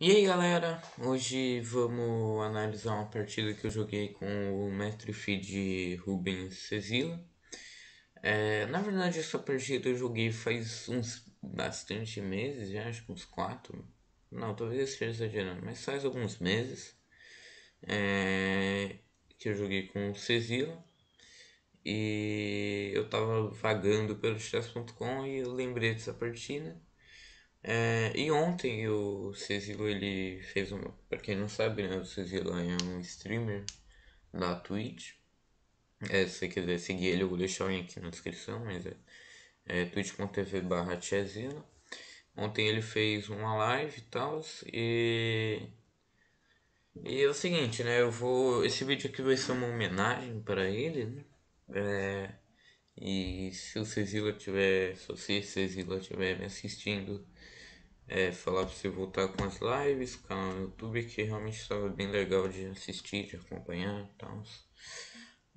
E aí galera, hoje vamos analisar uma partida que eu joguei com o mestre feed Rubens Cezila. É, na verdade essa partida eu joguei faz uns bastante meses já, acho que uns 4. Não, talvez eu esteja exagerando, mas faz alguns meses é, que eu joguei com o Cezila. E eu tava vagando pelo chess.com e eu lembrei dessa partida. É, e ontem o Cezilo, ele fez uma Pra quem não sabe, né, o Cezilo é um streamer da Twitch. É, se você quiser seguir ele, eu vou deixar o link na descrição, mas é, é twitch.tv barra Ontem ele fez uma live e tal, e... E é o seguinte, né, eu vou... Esse vídeo aqui vai ser uma homenagem para ele, né? É, e se o Cezila tiver, se o Cezila tiver me assistindo, é, falar pra você voltar com as lives, canal no YouTube, que realmente estava bem legal de assistir, de acompanhar e tal.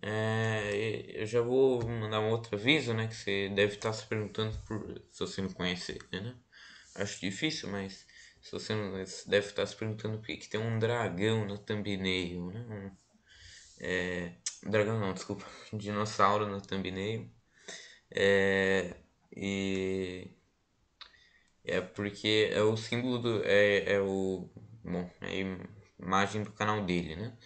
É, eu já vou mandar um outro aviso, né? Que você deve estar tá se perguntando por, se você não conhece né? Acho difícil, mas se você não, deve estar tá se perguntando por que, que tem um dragão na thumbnail, né? Um, é, dragão não, desculpa, dinossauro na thumbnail. É, e é porque é o símbolo do. É, é o. Bom, é a imagem do canal dele, né?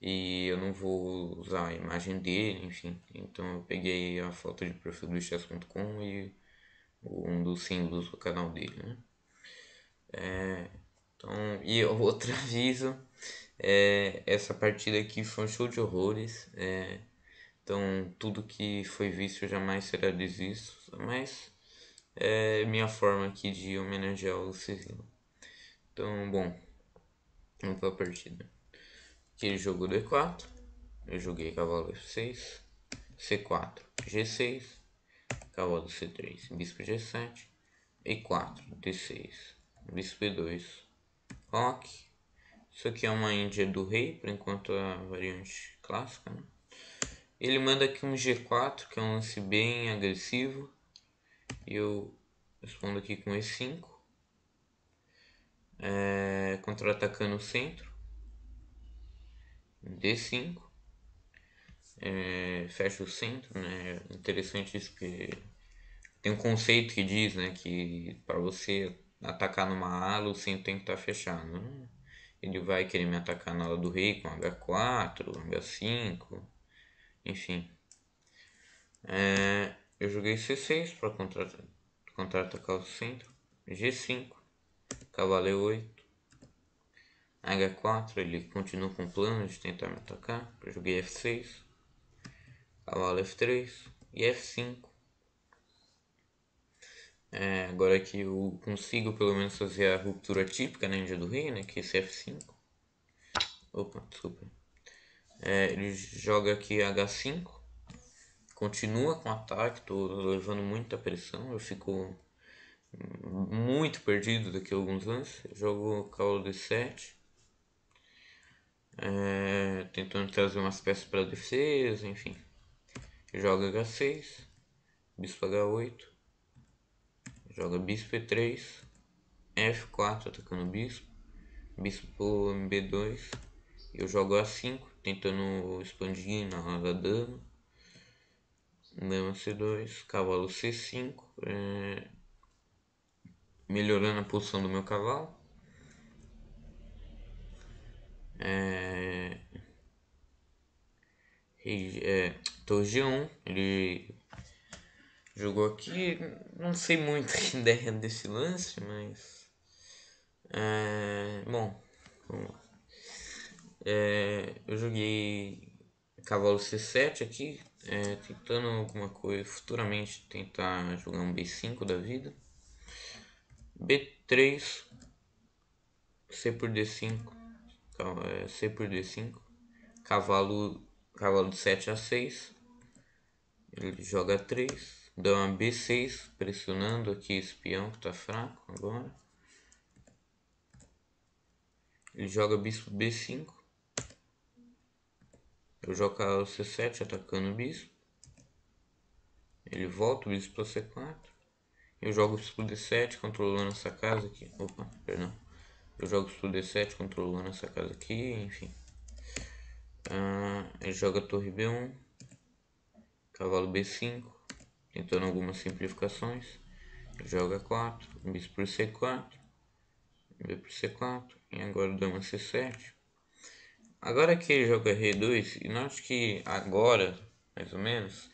E eu não vou usar a imagem dele, enfim. Então eu peguei a foto de perfil do chess.com e um dos símbolos do canal dele, né? É, então, e outro aviso, é, essa partida aqui foi um show de horrores. É, então tudo que foi visto jamais será desisto. Mas é minha forma aqui de homenagear o Cirilo. Então, bom, vamos para a partida. Aqui ele jogou D4, eu joguei cavalo F6, C4, G6, cavalo C3, bispo G7, E4, D6, bispo e 2 roque. Isso aqui é uma índia do rei, por enquanto é a variante clássica. Né? Ele manda aqui um G4, que é um lance bem agressivo eu respondo aqui com E5. É, Contra-atacando o centro. D5. É, fecha o centro, né? Interessante isso porque tem um conceito que diz, né, que para você atacar numa ala o centro tem que estar tá fechado. Né? Ele vai querer me atacar na ala do rei com H4, H5, enfim. É, eu joguei C6 para contra-atacar o centro. G5. Cavalo E8. H4, ele continua com o plano de tentar me atacar. Eu joguei F6. Cavalo F3. E F5. É, agora que eu consigo pelo menos fazer a ruptura típica na né, Índia do Rei, né? Que é esse F5. Opa, desculpa. É, ele joga aqui H5 continua com ataque, estou levando muita pressão, eu fico muito perdido daqui a alguns anos. jogo calo de 7. É, tentando trazer umas peças para defesa, enfim. Joga H6, Bispo H8, joga Bispo E3, F4 atacando o Bispo, Bispo MB2, eu jogo A5, tentando expandir na da dama Dama C2, cavalo C5, é, melhorando a posição do meu cavalo. É, é, Torre G1, ele jogou aqui, não sei muito a ideia desse lance, mas... É, bom, vamos lá. É, eu joguei cavalo C7 aqui, é, tentando alguma coisa, futuramente tentar jogar um B5 da vida. B3, C por D5, é, C por D5, cavalo, cavalo de 7 a 6, ele joga 3, dá uma B6, pressionando aqui esse peão que está fraco agora. Ele joga bispo B5, eu jogo o C7 atacando o bispo. Ele volta o bispo para C4. Eu jogo o bispo D7 controlando essa casa aqui. Opa, perdão. Eu jogo o bispo D7 controlando essa casa aqui, enfim. Ah, ele joga a torre B1. Cavalo B5. Tentando algumas simplificações. Ele joga 4. Bispo por C4. B por C4. E agora dama C7. Agora que ele joga r 2, e não acho que agora, mais ou menos,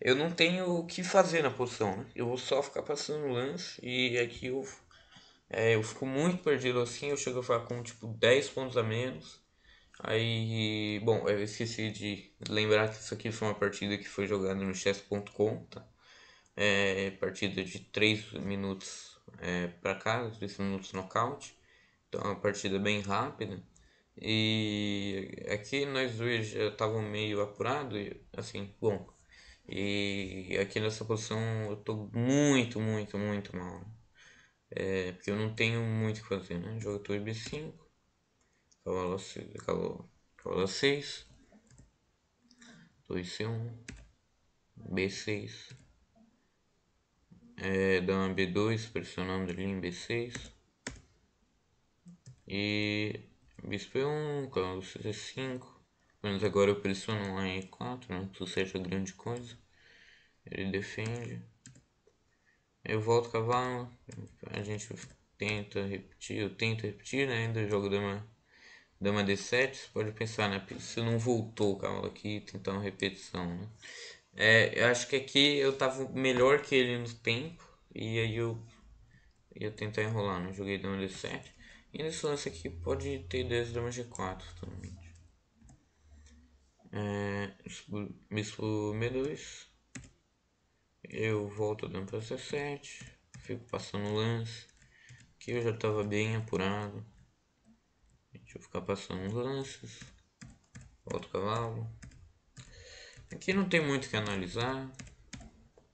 eu não tenho o que fazer na posição, né? Eu vou só ficar passando lance e aqui eu, é, eu fico muito perdido assim, eu chego a ficar com tipo 10 pontos a menos. Aí, bom, eu esqueci de lembrar que isso aqui foi uma partida que foi jogada no chess.com, tá? É, partida de 3 minutos é, para cá, 3 minutos nocaute. Então, é uma partida bem rápida. E aqui é nós dois já estavam meio apurado e assim, bom. E aqui nessa posição eu tô muito, muito, muito mal. É, porque eu não tenho muito o que fazer, né? Jogo torre B5, cavalo, cavalo, cavalo A6, torre C1, B6, é, dama B2, pressionando ali em B6. E bispo e1, cavalo c5, menos agora eu pressiono em e4, não que isso seja é grande coisa, ele defende, eu volto cavalo, a gente tenta repetir, eu tento repetir, né, ainda jogo dama, dama d7, você pode pensar, né, se não voltou o cavalo aqui, tentar uma repetição, né. É, eu acho que aqui eu tava melhor que ele no tempo, e aí eu ia tentar enrolar, né, joguei dama d7, e nesse lance aqui pode ter 10 damas G4 totalmente. É, bispo B2. Eu volto dando para C7. Fico passando lance. Aqui eu já tava bem apurado. Deixa eu ficar passando lances. Volto o cavalo. Aqui não tem muito que analisar.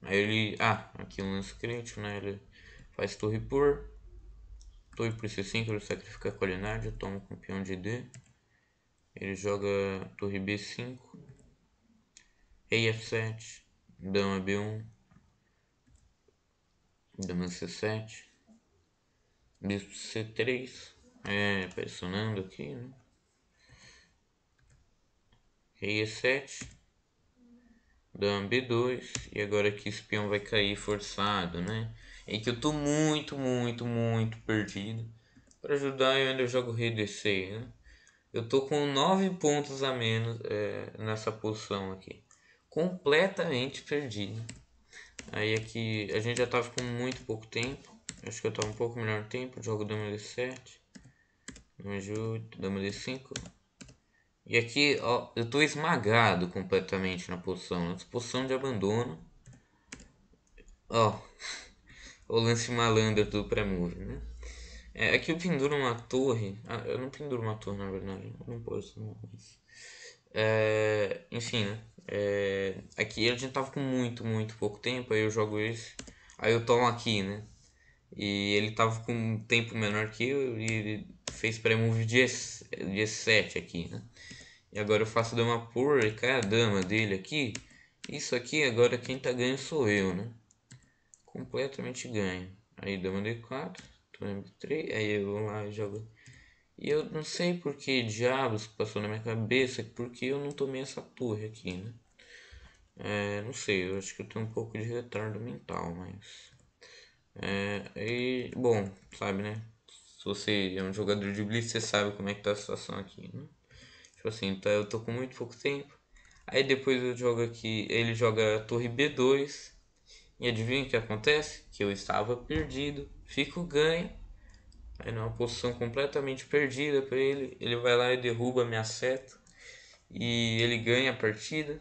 Aí ele. Ah, aqui um lance crítico, né? Ele faz torre por. 2 por C5, ele sacrifica a qualidade, tomo com peão de D. Ele joga torre B5. Rei F7. Dama B1. Dama C7. Bispo C3. É, pressionando aqui, né? Rei E7. Dama B2. E agora aqui esse peão vai cair forçado, né? em que eu tô muito, muito, muito perdido. Para ajudar, eu ainda jogo Rei DC, né? Eu tô com 9 pontos a menos é, nessa posição aqui. Completamente perdido. Aí aqui, a gente já tava com muito pouco tempo. Acho que eu tava um pouco melhor tempo. Jogo dama D7. Dama D8, dama D5. E aqui, ó, eu tô esmagado completamente na posição. Na né? posição de abandono. Ó, o lance malandro do pré move, né? É, aqui é eu penduro uma torre. Ah, eu não penduro uma torre, na verdade. Eu não posso, não. Mas... É, enfim, né? É, aqui a gente tava com muito, muito pouco tempo. Aí eu jogo esse. Aí eu tomo aqui, né? E ele tava com um tempo menor que eu. E ele fez pré-move dia, dia 7 aqui, né? E agora eu faço dama pura e cai a dama dele aqui. Isso aqui agora quem tá ganhando sou eu, né? completamente ganho. Aí dama d4, toma b3, aí eu vou lá e jogo. E eu não sei por que diabos passou na minha cabeça, porque eu não tomei essa torre aqui, né? É, não sei, eu acho que eu tenho um pouco de retardo mental, mas... É, e, bom, sabe, né? Se você é um jogador de Blitz, você sabe como é que tá a situação aqui, né? Tipo assim, tá, eu tô com muito pouco tempo. Aí depois eu jogo aqui, ele joga a torre B2. E adivinha o que acontece? Que eu estava perdido, fico ganho. Aí é numa posição completamente perdida para ele, ele vai lá e derruba minha seta e ele ganha a partida.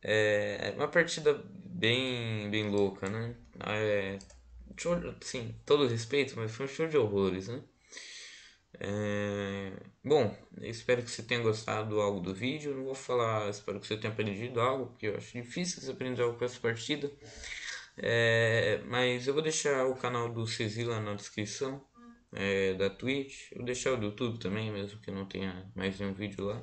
É, é uma partida bem, bem louca, né? É, show, sim, todo respeito, mas foi um show de horrores, né? É, bom, espero que você tenha gostado algo do vídeo. Não vou falar, espero que você tenha aprendido algo, porque eu acho difícil você aprender algo com essa partida. É... Mas eu vou deixar o canal do Cezila na descrição é, da Twitch. Eu vou deixar o do YouTube também, mesmo que não tenha mais nenhum vídeo lá.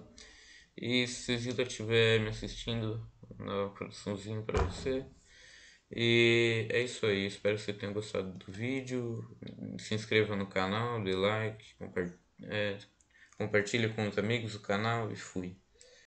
E se Cezila estiver me assistindo, na produçãozinha para você. E é isso aí, espero que você tenha gostado do vídeo. Se inscreva no canal, dê like, compartilhe, é, compartilhe com os amigos o canal e fui.